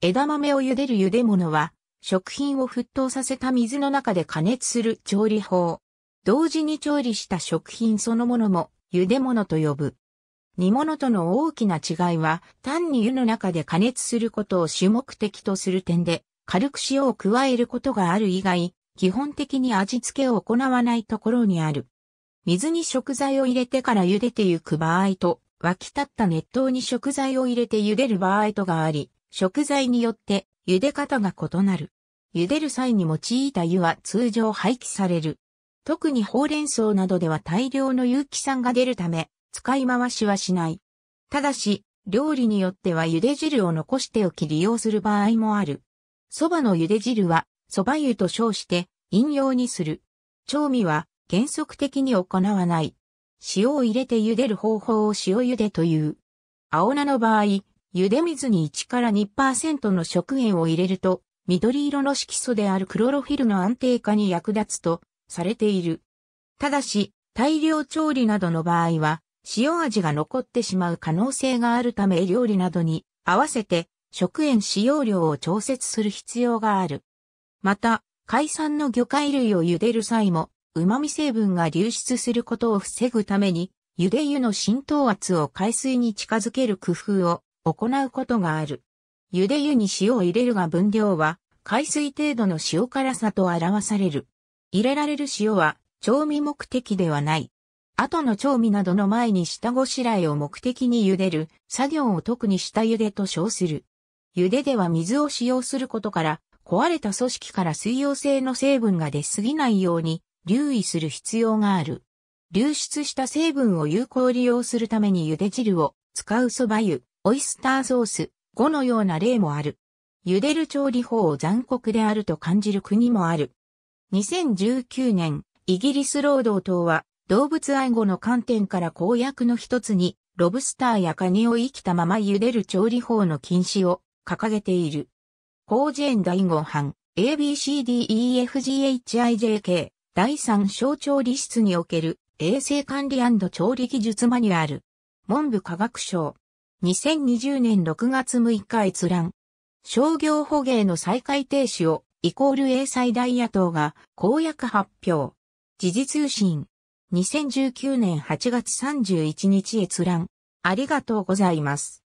枝豆を茹でる茹で物は、食品を沸騰させた水の中で加熱する調理法。同時に調理した食品そのものも、茹で物と呼ぶ。煮物との大きな違いは、単に湯の中で加熱することを主目的とする点で、軽く塩を加えることがある以外、基本的に味付けを行わないところにある。水に食材を入れてから茹でてゆく場合と、沸き立った熱湯に食材を入れて茹でる場合とがあり、食材によって茹で方が異なる。茹でる際に用いた湯は通常廃棄される。特にほうれん草などでは大量の有機酸が出るため、使い回しはしない。ただし、料理によっては茹で汁を残しておき利用する場合もある。蕎麦の茹で汁は、蕎麦湯と称して、飲用にする。調味は、原則的に行わない。塩を入れて茹でる方法を塩茹でという。青菜の場合、茹で水に1から2%の食塩を入れると、緑色の色素であるクロロフィルの安定化に役立つとされている。ただし、大量調理などの場合は、塩味が残ってしまう可能性があるため料理などに合わせて食塩使用量を調節する必要がある。また、海産の魚介類を茹でる際も、旨味成分が流出することを防ぐために、茹で湯の浸透圧を海水に近づける工夫を行うことがある。茹で湯に塩を入れるが分量は、海水程度の塩辛さと表される。入れられる塩は、調味目的ではない。後の調味などの前に下ごしらえを目的に茹でる、作業を特に下茹でと称する。茹ででは水を使用することから、壊れた組織から水溶性の成分が出すぎないように留意する必要がある。流出した成分を有効利用するために茹で汁を使う蕎麦湯。オイスターソース、5のような例もある。茹でる調理法を残酷であると感じる国もある。2019年、イギリス労働党は、動物愛護の観点から公約の一つに、ロブスターやカニを生きたまま茹でる調理法の禁止を掲げている。コージェン第5版 ABCDEFGHIJK 第3小調理室における衛生管理調理技術マニュアル。文部科学省2020年6月6日閲覧。商業捕鯨の再開停止を、イコール英才大野党が公約発表。時事通信。2019年8月31日閲覧。ありがとうございます。